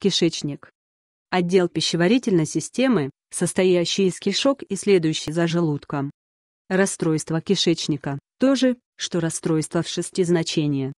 Кишечник. Отдел пищеварительной системы, состоящий из кишок и следующий за желудком. Расстройство кишечника. То же, что расстройство в шести значения.